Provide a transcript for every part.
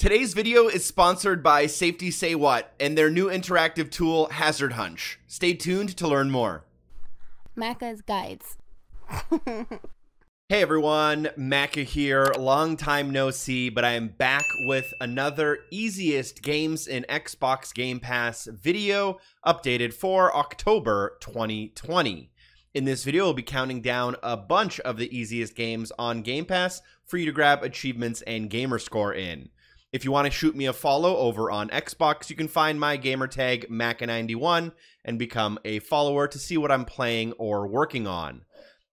Today's video is sponsored by Safety Say What and their new interactive tool, Hazard Hunch. Stay tuned to learn more. Macca's Guides. hey everyone, Macca here. Long time no see, but I am back with another easiest games in Xbox Game Pass video updated for October 2020. In this video, we'll be counting down a bunch of the easiest games on Game Pass for you to grab achievements and gamer score in. If you want to shoot me a follow over on Xbox, you can find my gamertag Maca91 and become a follower to see what I'm playing or working on.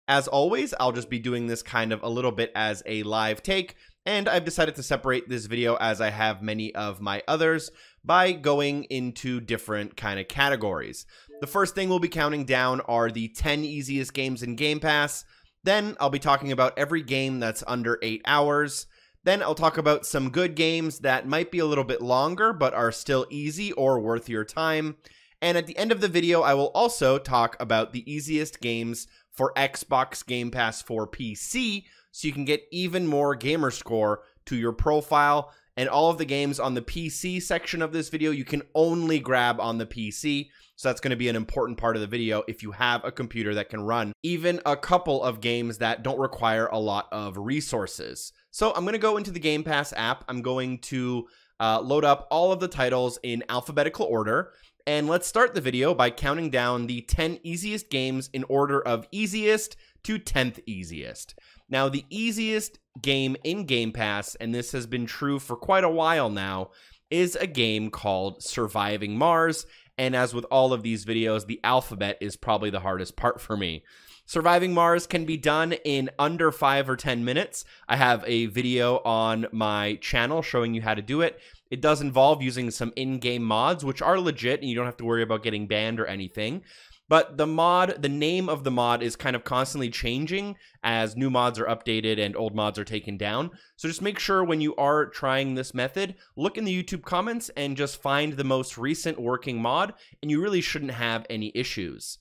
As always, I'll just be doing this kind of a little bit as a live take, and I've decided to separate this video as I have many of my others by going into different kind of categories. The first thing we'll be counting down are the 10 easiest games in Game Pass. Then I'll be talking about every game that's under 8 hours. Then I'll talk about some good games that might be a little bit longer but are still easy or worth your time. And at the end of the video, I will also talk about the easiest games for Xbox Game Pass for PC so you can get even more gamer score to your profile. And all of the games on the PC section of this video, you can only grab on the PC. So that's going to be an important part of the video if you have a computer that can run even a couple of games that don't require a lot of resources. So I'm going to go into the Game Pass app. I'm going to uh, load up all of the titles in alphabetical order. And let's start the video by counting down the 10 easiest games in order of easiest to 10th easiest. Now, the easiest game in Game Pass, and this has been true for quite a while now, is a game called Surviving Mars. And as with all of these videos, the alphabet is probably the hardest part for me. Surviving Mars can be done in under five or 10 minutes. I have a video on my channel showing you how to do it. It does involve using some in game mods, which are legit, and you don't have to worry about getting banned or anything. But the mod, the name of the mod is kind of constantly changing as new mods are updated and old mods are taken down. So just make sure when you are trying this method, look in the YouTube comments and just find the most recent working mod, and you really shouldn't have any issues.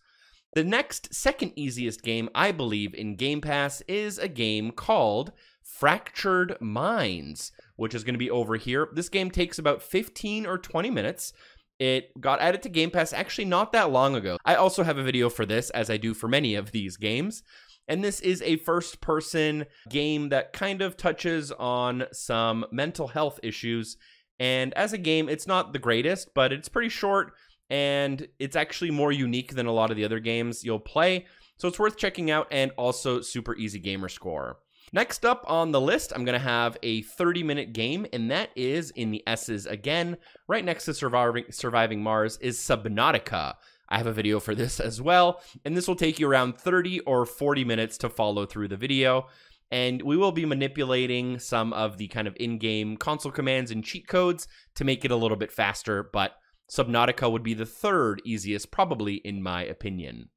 The next, second easiest game, I believe, in Game Pass is a game called Fractured Minds, which is going to be over here. This game takes about 15 or 20 minutes. It got added to Game Pass actually not that long ago. I also have a video for this, as I do for many of these games. And this is a first person game that kind of touches on some mental health issues. And as a game, it's not the greatest, but it's pretty short and it's actually more unique than a lot of the other games you'll play. So it's worth checking out and also super easy gamer score. Next up on the list, I'm going to have a 30 minute game, and that is in the S's again. Right next to Surviving, Surviving Mars is Subnautica. I have a video for this as well, and this will take you around 30 or 40 minutes to follow through the video. And we will be manipulating some of the kind of in game console commands and cheat codes to make it a little bit faster, but Subnautica would be the third easiest, probably, in my opinion.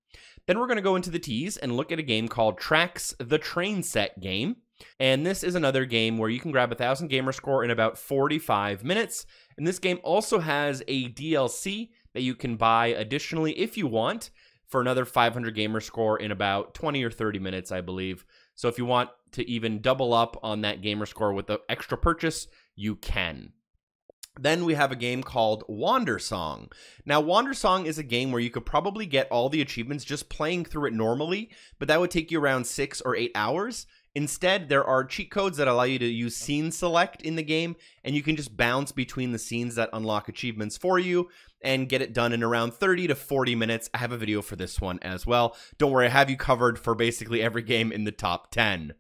Then we're going to go into the T's and look at a game called Tracks the Train Set Game. And this is another game where you can grab a 1,000 gamer score in about 45 minutes. And this game also has a DLC that you can buy additionally if you want for another 500 gamer score in about 20 or 30 minutes, I believe. So if you want to even double up on that gamer score with the extra purchase, you can. Then we have a game called Wander Song. Now, Wander Song is a game where you could probably get all the achievements just playing through it normally, but that would take you around six or eight hours. Instead, there are cheat codes that allow you to use scene select in the game, and you can just bounce between the scenes that unlock achievements for you and get it done in around 30 to 40 minutes. I have a video for this one as well. Don't worry, I have you covered for basically every game in the top 10.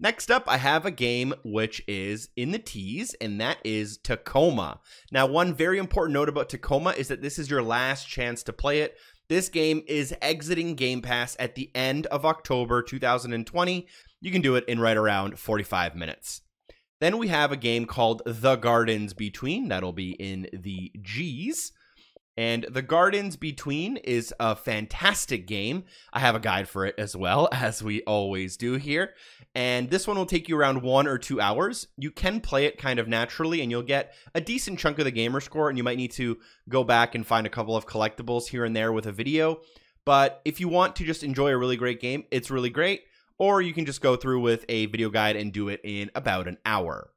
Next up, I have a game which is in the tease, and that is Tacoma. Now, one very important note about Tacoma is that this is your last chance to play it. This game is exiting Game Pass at the end of October 2020. You can do it in right around 45 minutes. Then we have a game called The Gardens Between, that'll be in the G's. And The Gardens Between is a fantastic game. I have a guide for it as well, as we always do here. And this one will take you around one or two hours. You can play it kind of naturally, and you'll get a decent chunk of the gamer score, and you might need to go back and find a couple of collectibles here and there with a video. But if you want to just enjoy a really great game, it's really great. Or you can just go through with a video guide and do it in about an hour.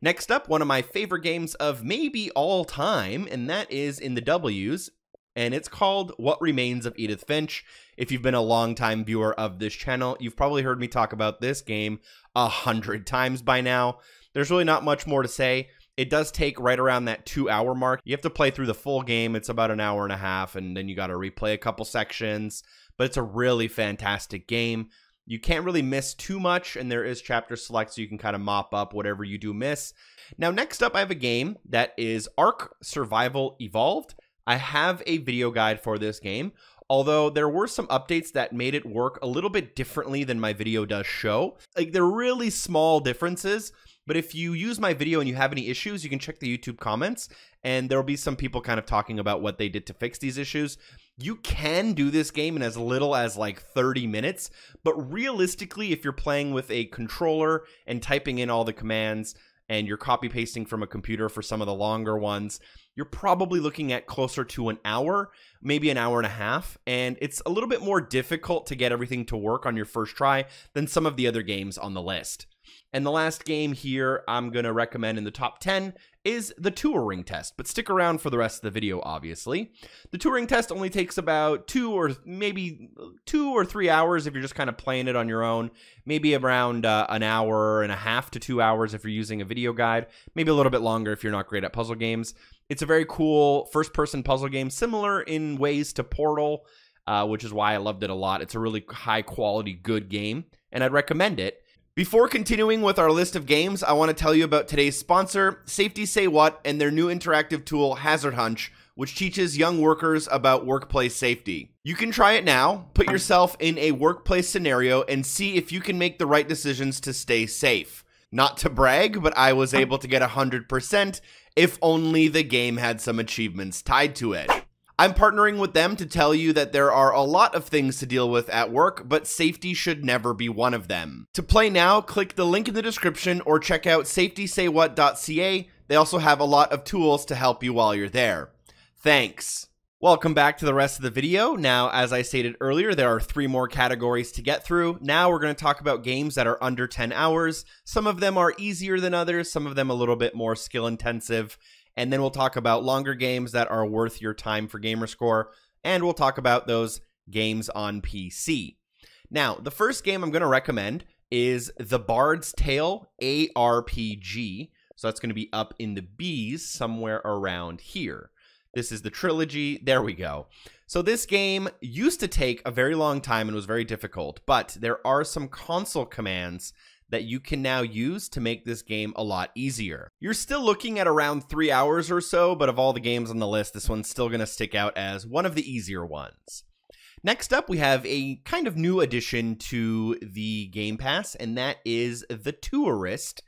Next up, one of my favorite games of maybe all time, and that is in the W's, and it's called What Remains of Edith Finch. If you've been a longtime viewer of this channel, you've probably heard me talk about this game a hundred times by now. There's really not much more to say. It does take right around that two hour mark. You have to play through the full game, it's about an hour and a half, and then you got to replay a couple sections. But it's a really fantastic game you can't really miss too much, and there is chapter select, so you can kind of mop up whatever you do miss. Now, next up, I have a game that is Arc Survival Evolved. I have a video guide for this game, although there were some updates that made it work a little bit differently than my video does show. Like, they're really small differences, but if you use my video and you have any issues, you can check the YouTube comments, and there will be some people kind of talking about what they did to fix these issues you can do this game in as little as like 30 minutes, but realistically, if you're playing with a controller and typing in all the commands and you're copy pasting from a computer for some of the longer ones, you're probably looking at closer to an hour, maybe an hour and a half. And it's a little bit more difficult to get everything to work on your first try than some of the other games on the list. And the last game here I'm going to recommend in the top 10 is the Turing test, but stick around for the rest of the video, obviously. The Turing test only takes about two or maybe two or three hours if you're just kind of playing it on your own, maybe around uh, an hour and a half to two hours if you're using a video guide, maybe a little bit longer if you're not great at puzzle games. It's a very cool first person puzzle game, similar in ways to Portal, uh, which is why I loved it a lot. It's a really high quality, good game, and I'd recommend it. Before continuing with our list of games, I want to tell you about today's sponsor, Safety Say What, and their new interactive tool, Hazard Hunch, which teaches young workers about workplace safety. You can try it now, put yourself in a workplace scenario, and see if you can make the right decisions to stay safe. Not to brag, but I was able to get 100% if only the game had some achievements tied to it. I'm partnering with them to tell you that there are a lot of things to deal with at work, but safety should never be one of them. To play now, click the link in the description or check out safetysaywhat.ca. They also have a lot of tools to help you while you're there. Thanks. Welcome back to the rest of the video. Now, as I stated earlier, there are three more categories to get through. Now we're going to talk about games that are under 10 hours. Some of them are easier than others, some of them a little bit more skill intensive, and then we'll talk about longer games that are worth your time for Gamerscore. And we'll talk about those games on PC. Now, the first game I'm going to recommend is The Bard's Tale ARPG. So that's going to be up in the B's somewhere around here. This is the trilogy. There we go. So this game used to take a very long time and was very difficult, but there are some console commands that you can now use to make this game a lot easier. You're still looking at around three hours or so, but of all the games on the list, this one's still going to stick out as one of the easier ones. Next up, we have a kind of new addition to the Game Pass, and that is The Tourist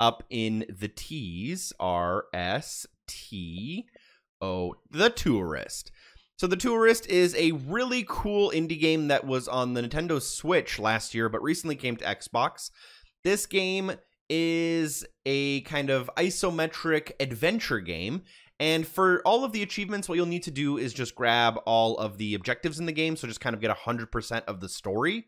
up in the T's, R S T O, The Tourist. So, The Tourist is a really cool indie game that was on the Nintendo Switch last year, but recently came to Xbox. This game is a kind of isometric adventure game. And for all of the achievements, what you'll need to do is just grab all of the objectives in the game. So just kind of get 100% of the story.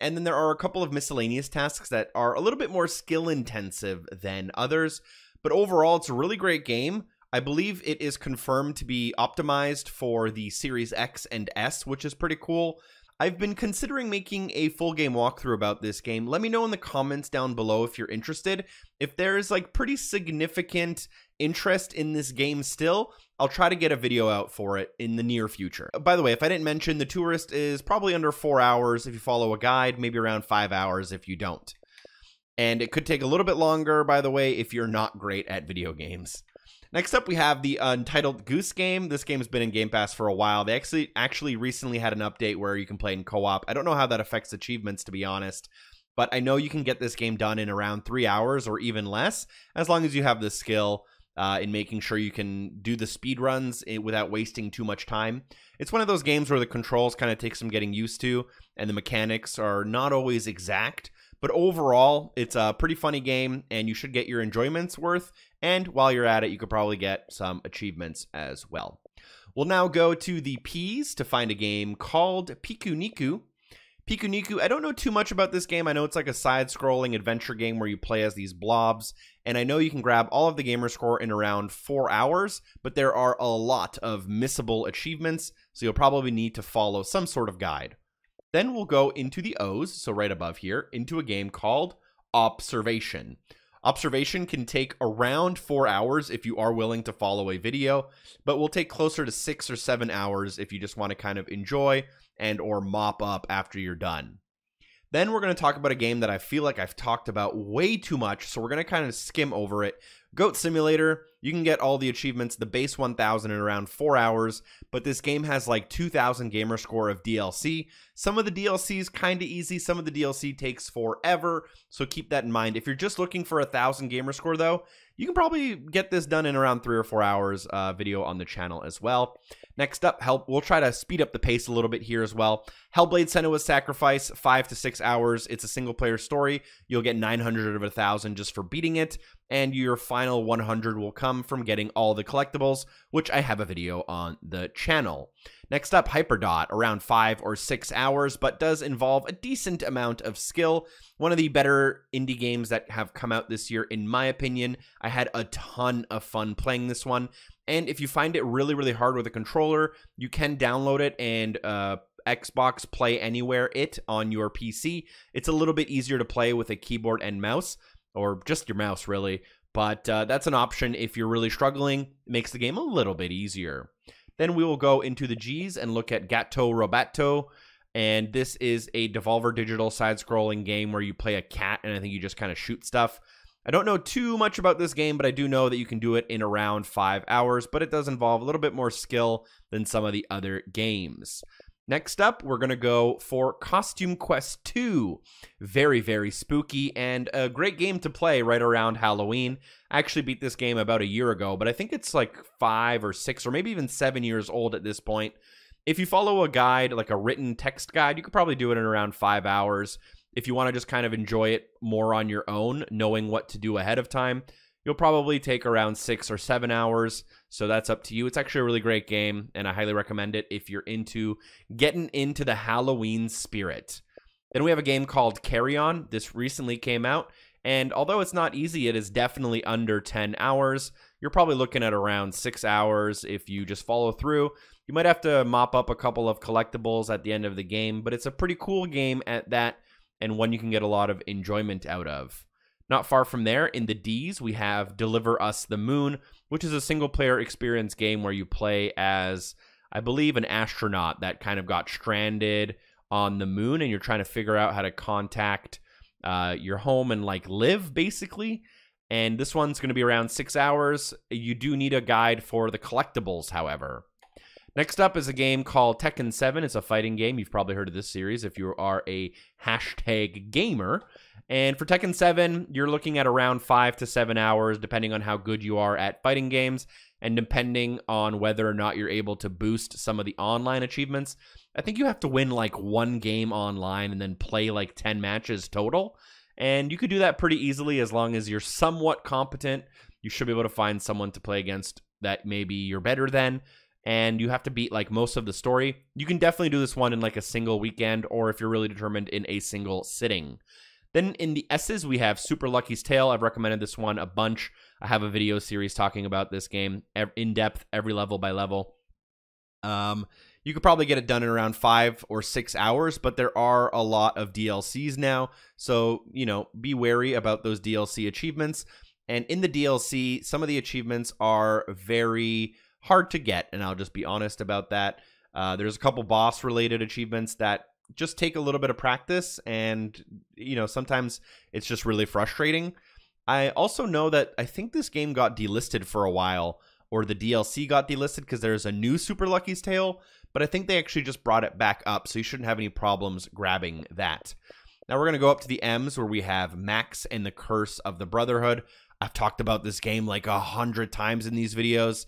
And then there are a couple of miscellaneous tasks that are a little bit more skill intensive than others. But overall, it's a really great game. I believe it is confirmed to be optimized for the Series X and S, which is pretty cool. I've been considering making a full game walkthrough about this game. Let me know in the comments down below if you're interested. If there is like pretty significant interest in this game still, I'll try to get a video out for it in the near future. By the way, if I didn't mention, The Tourist is probably under four hours if you follow a guide, maybe around five hours if you don't. And it could take a little bit longer, by the way, if you're not great at video games. Next up, we have the Untitled Goose Game. This game has been in Game Pass for a while. They actually actually recently had an update where you can play in co-op. I don't know how that affects achievements, to be honest, but I know you can get this game done in around three hours or even less, as long as you have the skill. Uh, in making sure you can do the speed runs eh, without wasting too much time. It's one of those games where the controls kind of take some getting used to, and the mechanics are not always exact. But overall, it's a pretty funny game, and you should get your enjoyment's worth. And while you're at it, you could probably get some achievements as well. We'll now go to the P's to find a game called Pikuniku. Pikuniku, I don't know too much about this game. I know it's like a side scrolling adventure game where you play as these blobs, and I know you can grab all of the gamer score in around four hours, but there are a lot of missable achievements, so you'll probably need to follow some sort of guide. Then we'll go into the O's, so right above here, into a game called Observation. Observation can take around four hours if you are willing to follow a video, but will take closer to six or seven hours if you just want to kind of enjoy and or mop up after you're done. Then we're going to talk about a game that I feel like I've talked about way too much, so we're going to kind of skim over it. Goat Simulator you can get all the achievements, the base 1000 in around 4 hours, but this game has like 2000 gamer score of DLC. Some of the DLC is kind of easy, some of the DLC takes forever, so keep that in mind. If you're just looking for a 1000 gamer score though, you can probably get this done in around 3 or 4 hours uh, video on the channel as well. Next up, help. We'll try to speed up the pace a little bit here as well. Hellblade: Senua's Sacrifice, five to six hours. It's a single-player story. You'll get 900 of a thousand just for beating it, and your final 100 will come come from getting all the collectibles, which I have a video on the channel. Next up, Hyperdot, around 5 or 6 hours, but does involve a decent amount of skill. One of the better indie games that have come out this year, in my opinion. I had a ton of fun playing this one, and if you find it really, really hard with a controller, you can download it and uh, Xbox Play Anywhere it on your PC. It's a little bit easier to play with a keyboard and mouse, or just your mouse, really but uh, that's an option if you're really struggling. It makes the game a little bit easier. Then we will go into the G's and look at Gato Robato. And this is a Devolver Digital side scrolling game where you play a cat and I think you just kind of shoot stuff. I don't know too much about this game, but I do know that you can do it in around five hours, but it does involve a little bit more skill than some of the other games. Next up, we're going to go for Costume Quest 2. Very, very spooky and a great game to play right around Halloween. I actually beat this game about a year ago, but I think it's like five or six or maybe even seven years old at this point. If you follow a guide, like a written text guide, you could probably do it in around five hours. If you want to just kind of enjoy it more on your own, knowing what to do ahead of time, you'll probably take around six or seven hours. So that's up to you. It's actually a really great game, and I highly recommend it if you're into getting into the Halloween spirit. Then we have a game called Carry On. This recently came out, and although it's not easy, it is definitely under 10 hours. You're probably looking at around six hours if you just follow through. You might have to mop up a couple of collectibles at the end of the game, but it's a pretty cool game at that, and one you can get a lot of enjoyment out of. Not far from there, in the D's, we have Deliver Us the Moon, which is a single player experience game where you play as, I believe, an astronaut that kind of got stranded on the moon and you're trying to figure out how to contact uh, your home and like live basically. And this one's going to be around six hours. You do need a guide for the collectibles, however. Next up is a game called Tekken 7. It's a fighting game. You've probably heard of this series if you are a hashtag gamer. And for Tekken 7, you're looking at around five to seven hours, depending on how good you are at fighting games and depending on whether or not you're able to boost some of the online achievements. I think you have to win like one game online and then play like 10 matches total. And you could do that pretty easily as long as you're somewhat competent. You should be able to find someone to play against that maybe you're better than. And you have to beat like most of the story. You can definitely do this one in like a single weekend or if you're really determined in a single sitting. Then in the S's, we have Super Lucky's Tale. I've recommended this one a bunch. I have a video series talking about this game in depth, every level by level. Um, you could probably get it done in around five or six hours, but there are a lot of DLCs now. So, you know, be wary about those DLC achievements. And in the DLC, some of the achievements are very hard to get, and I'll just be honest about that. Uh, there's a couple boss related achievements that just take a little bit of practice and you know sometimes it's just really frustrating i also know that i think this game got delisted for a while or the dlc got delisted because there's a new super lucky's tale but i think they actually just brought it back up so you shouldn't have any problems grabbing that now we're going to go up to the m's where we have max and the curse of the brotherhood i've talked about this game like a hundred times in these videos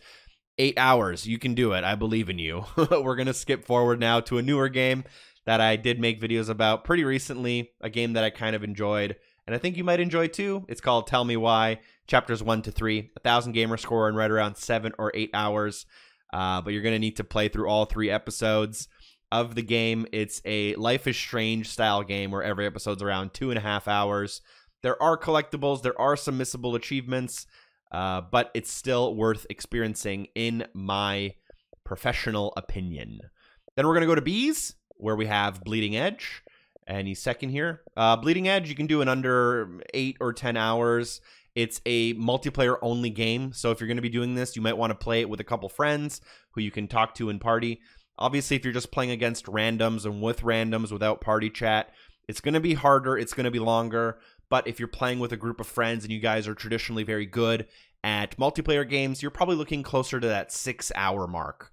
eight hours you can do it i believe in you we're going to skip forward now to a newer game that I did make videos about pretty recently, a game that I kind of enjoyed and I think you might enjoy too. It's called Tell Me Why, chapters one to three, a thousand gamer score in right around seven or eight hours. Uh, but you're going to need to play through all three episodes of the game. It's a Life is Strange style game where every episode's around two and a half hours. There are collectibles, there are some missable achievements, uh, but it's still worth experiencing, in my professional opinion. Then we're going to go to Bees where we have Bleeding Edge, and he's second here. Uh, Bleeding Edge, you can do in under eight or 10 hours. It's a multiplayer only game. So if you're going to be doing this, you might want to play it with a couple friends who you can talk to and party. Obviously, if you're just playing against randoms and with randoms without party chat, it's going to be harder, it's going to be longer. But if you're playing with a group of friends and you guys are traditionally very good at multiplayer games, you're probably looking closer to that six hour mark.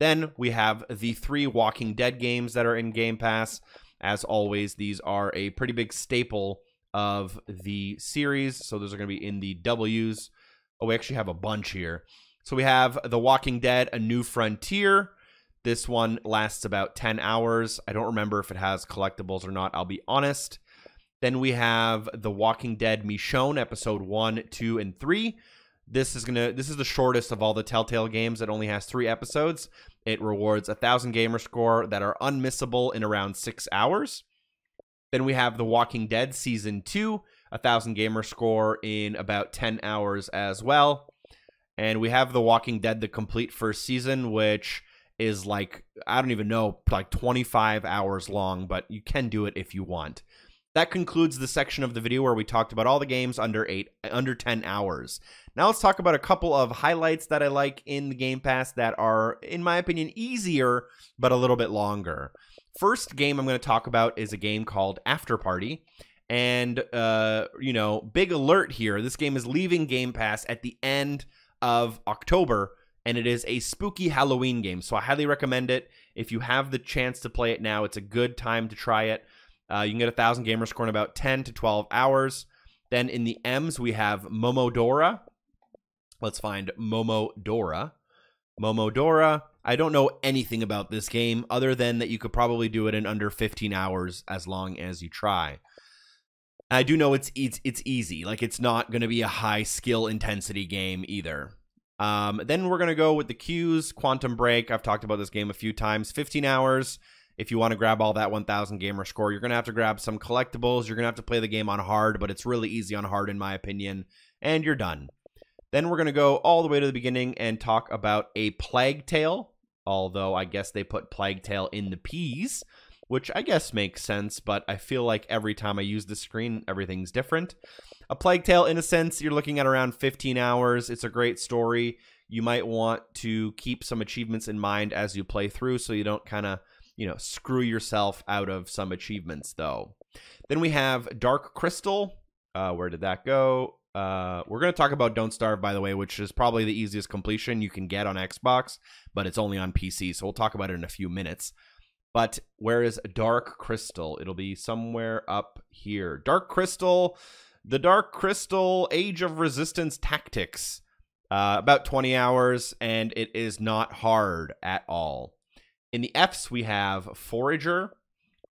Then we have the three Walking Dead games that are in Game Pass. As always, these are a pretty big staple of the series. So those are going to be in the W's. Oh, we actually have a bunch here. So we have The Walking Dead, A New Frontier. This one lasts about 10 hours. I don't remember if it has collectibles or not, I'll be honest. Then we have The Walking Dead Michonne, episode 1, 2, and 3 this is gonna this is the shortest of all the telltale games It only has three episodes it rewards a thousand gamer score that are unmissable in around six hours. Then we have The Walking Dead Season 2, a thousand gamer score in about 10 hours as well. And we have The Walking Dead, the complete first season, which is like, I don't even know, like 25 hours long, but you can do it if you want. That concludes the section of the video where we talked about all the games under 8 under 10 hours. Now let's talk about a couple of highlights that I like in the Game Pass that are in my opinion easier but a little bit longer. First game I'm going to talk about is a game called After Party. And, uh, you know, big alert here. This game is leaving Game Pass at the end of October, and it is a spooky Halloween game. So I highly recommend it. If you have the chance to play it now, it's a good time to try it. Uh, you can get a thousand gamers score in about 10 to 12 hours. Then in the M's we have Momodora. Let's find Momodora. Momodora. I don't know anything about this game other than that you could probably do it in under 15 hours as long as you try. I do know it's it's it's easy. Like it's not going to be a high skill intensity game either. Um, then we're going to go with the Q's Quantum Break. I've talked about this game a few times. 15 hours if you want to grab all that 1000 gamer score you're going to have to grab some collectibles you're going to have to play the game on hard but it's really easy on hard in my opinion and you're done then we're going to go all the way to the beginning and talk about a plague tale although i guess they put plague tale in the p's which i guess makes sense but i feel like every time i use the screen everything's different a plague tale in a sense you're looking at around 15 hours it's a great story you might want to keep some achievements in mind as you play through so you don't kind of you know, screw yourself out of some achievements, though. Then we have Dark Crystal. Uh, where did that go? Uh, we're going to talk about Don't Starve, by the way, which is probably the easiest completion you can get on Xbox, but it's only on PC, so we'll talk about it in a few minutes. But where is Dark Crystal? It'll be somewhere up here. Dark Crystal, the Dark Crystal Age of Resistance Tactics. Uh, about 20 hours, and it is not hard at all. In the Fs, we have Forager.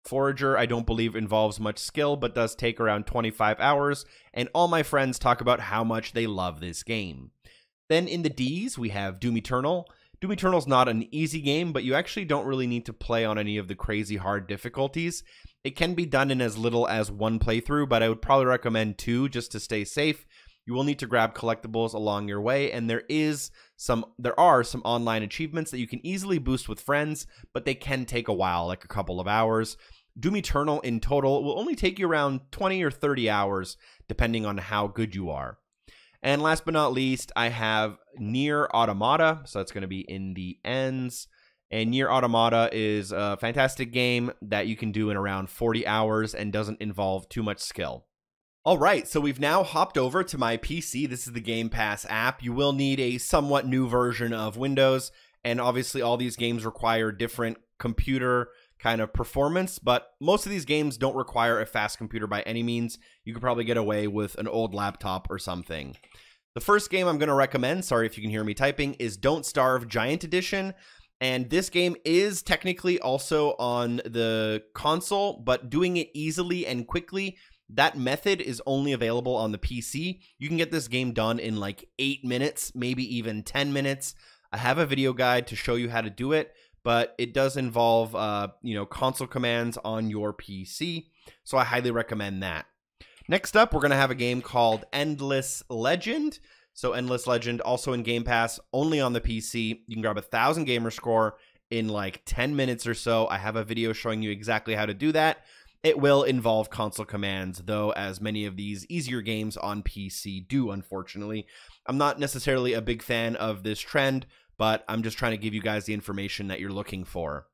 Forager, I don't believe involves much skill, but does take around 25 hours, and all my friends talk about how much they love this game. Then in the Ds, we have Doom Eternal. Doom Eternal is not an easy game, but you actually don't really need to play on any of the crazy hard difficulties. It can be done in as little as one playthrough, but I would probably recommend two just to stay safe you will need to grab collectibles along your way, and there is some there are some online achievements that you can easily boost with friends, but they can take a while, like a couple of hours. Doom Eternal in total will only take you around 20 or 30 hours, depending on how good you are. And last but not least, I have Near Automata, so that's going to be in the ends. And Near Automata is a fantastic game that you can do in around 40 hours and doesn't involve too much skill. All right, so we've now hopped over to my PC. This is the Game Pass app. You will need a somewhat new version of Windows, and obviously, all these games require different computer kind of performance, but most of these games don't require a fast computer by any means. You could probably get away with an old laptop or something. The first game I'm going to recommend, sorry if you can hear me typing, is Don't Starve Giant Edition. And this game is technically also on the console, but doing it easily and quickly that method is only available on the PC. You can get this game done in like eight minutes, maybe even 10 minutes. I have a video guide to show you how to do it, but it does involve, uh, you know, console commands on your PC. So I highly recommend that. Next up, we're going to have a game called Endless Legend. So Endless Legend, also in Game Pass, only on the PC. You can grab a thousand gamer score in like 10 minutes or so. I have a video showing you exactly how to do that. It will involve console commands, though, as many of these easier games on PC do, unfortunately. I'm not necessarily a big fan of this trend, but I'm just trying to give you guys the information that you're looking for.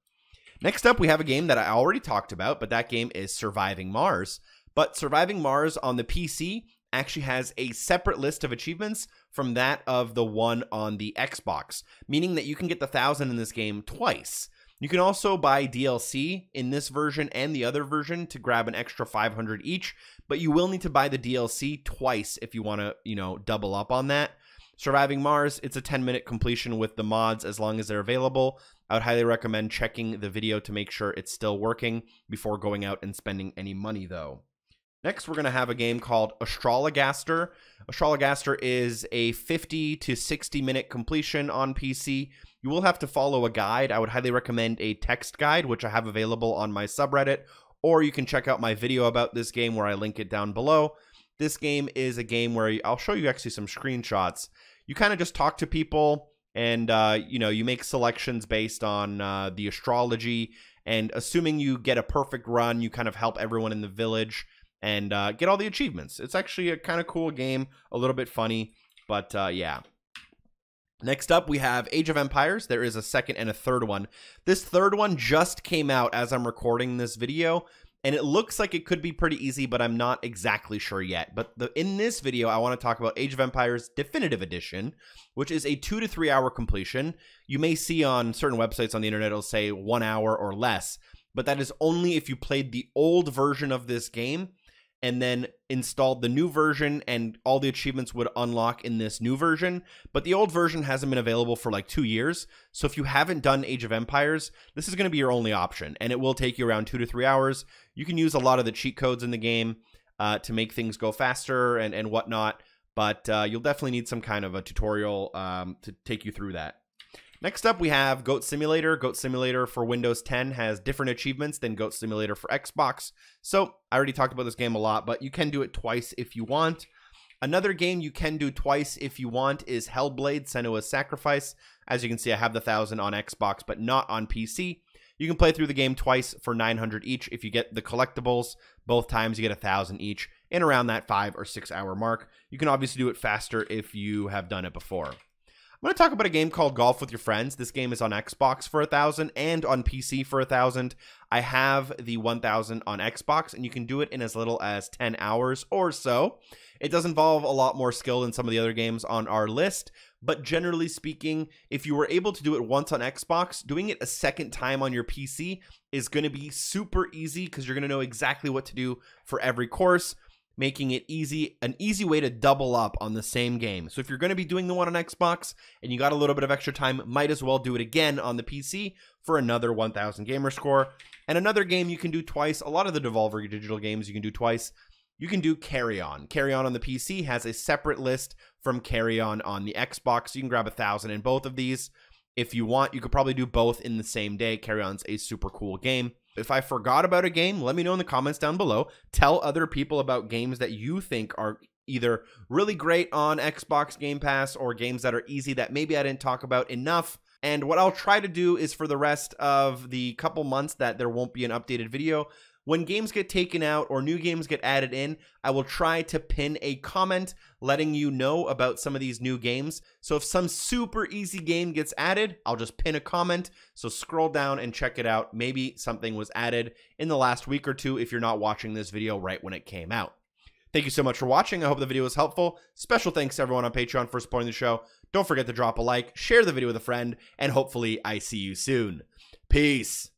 Next up, we have a game that I already talked about, but that game is Surviving Mars. But Surviving Mars on the PC actually has a separate list of achievements from that of the one on the Xbox, meaning that you can get the 1000 in this game twice. You can also buy DLC in this version and the other version to grab an extra 500 each, but you will need to buy the DLC twice if you want to, you know, double up on that. Surviving Mars, it's a 10 minute completion with the mods as long as they're available. I would highly recommend checking the video to make sure it's still working before going out and spending any money though. Next, we're going to have a game called Astrologaster. Astrologaster is a 50 to 60 minute completion on PC. You will have to follow a guide. I would highly recommend a text guide, which I have available on my subreddit, or you can check out my video about this game where I link it down below. This game is a game where I'll show you actually some screenshots. You kind of just talk to people and uh, you know you make selections based on uh, the astrology and assuming you get a perfect run you kind of help everyone in the village and uh, get all the achievements. It's actually a kind of cool game, a little bit funny, but uh, yeah. Next up, we have Age of Empires. There is a second and a third one. This third one just came out as I'm recording this video, and it looks like it could be pretty easy, but I'm not exactly sure yet. But the, in this video, I want to talk about Age of Empires Definitive Edition, which is a two to three hour completion. You may see on certain websites on the internet, it'll say one hour or less, but that is only if you played the old version of this game and then installed the new version and all the achievements would unlock in this new version but the old version hasn't been available for like two years so if you haven't done age of empires this is going to be your only option and it will take you around two to three hours you can use a lot of the cheat codes in the game uh, to make things go faster and and whatnot but uh, you'll definitely need some kind of a tutorial um, to take you through that Next up, we have Goat Simulator. Goat Simulator for Windows 10 has different achievements than Goat Simulator for Xbox. So I already talked about this game a lot, but you can do it twice if you want. Another game you can do twice if you want is Hellblade Senua's Sacrifice. As you can see, I have the 1000 on Xbox, but not on PC. You can play through the game twice for 900 each. If you get the collectibles, both times you get 1000 each in around that five or six hour mark. You can obviously do it faster if you have done it before. I'm going to talk about a game called Golf with Your Friends. This game is on Xbox for a thousand and on PC for a thousand. I have the 1000 on Xbox, and you can do it in as little as 10 hours or so. It does involve a lot more skill than some of the other games on our list, but generally speaking, if you were able to do it once on Xbox, doing it a second time on your PC is going to be super easy because you're going to know exactly what to do for every course making it easy an easy way to double up on the same game. So if you're going to be doing the one on Xbox and you got a little bit of extra time, might as well do it again on the PC for another 1000 gamer score. And another game you can do twice, a lot of the Devolver digital games you can do twice. You can do Carry On. Carry On on the PC has a separate list from Carry On on the Xbox. You can grab a 1000 in both of these. If you want, you could probably do both in the same day. Carry On's a super cool game if I forgot about a game, let me know in the comments down below. Tell other people about games that you think are either really great on Xbox Game Pass or games that are easy that maybe I didn't talk about enough. And what I'll try to do is for the rest of the couple months that there won't be an updated video, when games get taken out or new games get added in, I will try to pin a comment letting you know about some of these new games. So if some super easy game gets added, I'll just pin a comment. So scroll down and check it out. Maybe something was added in the last week or two if you're not watching this video right when it came out. Thank you so much for watching. I hope the video was helpful. Special thanks to everyone on Patreon for supporting the show. Don't forget to drop a like, share the video with a friend, and hopefully I see you soon. Peace.